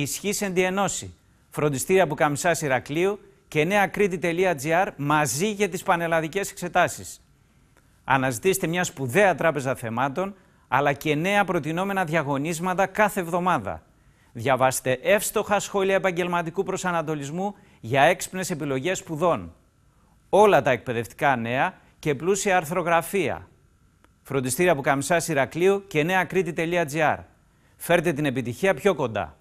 ισχύ εντιενώσει. Φροντιστήρια που καμισά Ηρακλείου και νεακρήτη.gr μαζί για τις πανελλαδικές εξετάσεις. Αναζητήστε μια σπουδαία τράπεζα θεμάτων αλλά και νέα προτινόμενα διαγωνίσματα κάθε εβδομάδα. Διαβάστε εύστοχα σχόλια επαγγελματικού προσανατολισμού για έξυπνες επιλογές σπουδών. Όλα τα εκπαιδευτικά νέα και πλούσια αρθρογραφία. Φροντιστήρια που καμισά Ηρακλείου και κρήτη.gr. Φέρτε την επιτυχία πιο κοντά.